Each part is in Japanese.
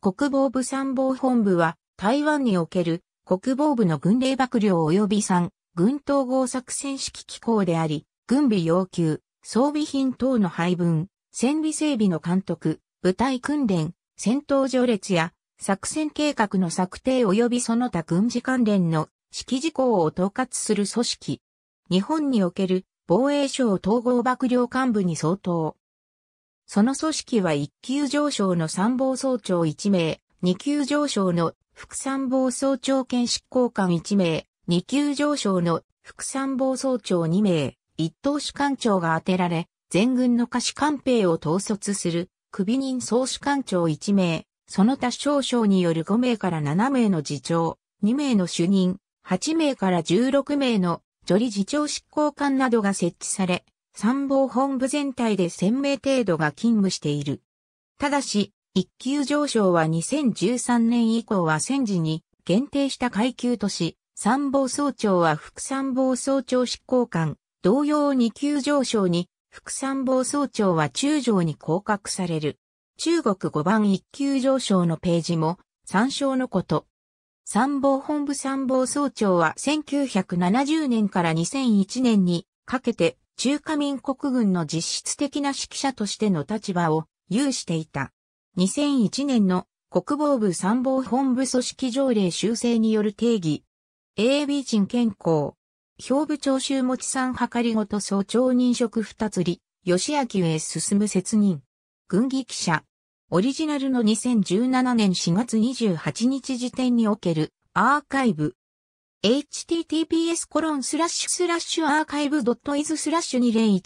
国防部参謀本部は、台湾における国防部の軍令幕僚及び3、軍統合作戦指揮機構であり、軍備要求、装備品等の配分、戦備整備の監督、部隊訓練、戦闘序列や作戦計画の策定及びその他軍事関連の指揮事項を統括する組織。日本における防衛省統合幕僚幹部に相当。その組織は1級上昇の参謀総長1名、2級上昇の副参謀総長兼執行官1名、2級上昇の副参謀総長2名、1等士官長が当てられ、全軍の下士官兵を統率する、首任総士官長1名、その他少将による5名から7名の次長、2名の主任、8名から16名の助理次長執行官などが設置され、参謀本部全体で1000名程度が勤務している。ただし、一級上昇は2013年以降は戦時に限定した階級とし、参謀総長は副参謀総長執行官、同様二級上昇に副参謀総長は中将に降格される。中国5番一級上昇のページも参照のこと。参謀本部参謀総長は1970年から2001年にかけて中華民国軍の実質的な指揮者としての立場を有していた。2001年の国防部参謀本部組織条例修正による定義、AB 人健康、兵部長衆持さんはかりごと総長任職二つり、吉明へ進む説任。軍議記者。オリジナルの2017年4月28日時点におけるアーカイブ https コロンスラッシュスラッシュアーカイブドットイズスラッシュ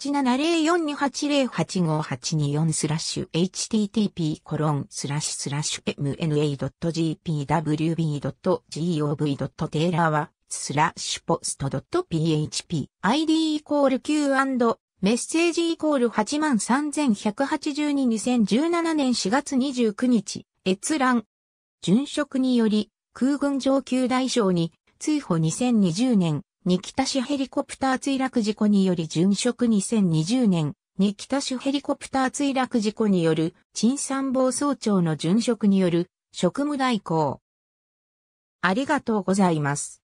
20170428082582スラッシュ http コロンスラッシュスラッシュ mna.gpwb.gov. ラはスラッシュポスト .php id イコール q& メッセージイコール831822017年4月29日閲覧殉職により空軍上級大将に追放2020年、日北市ヘリコプター墜落事故により殉職2020年、日北市ヘリコプター墜落事故による、陳参謀総長の殉職による、職務代行。ありがとうございます。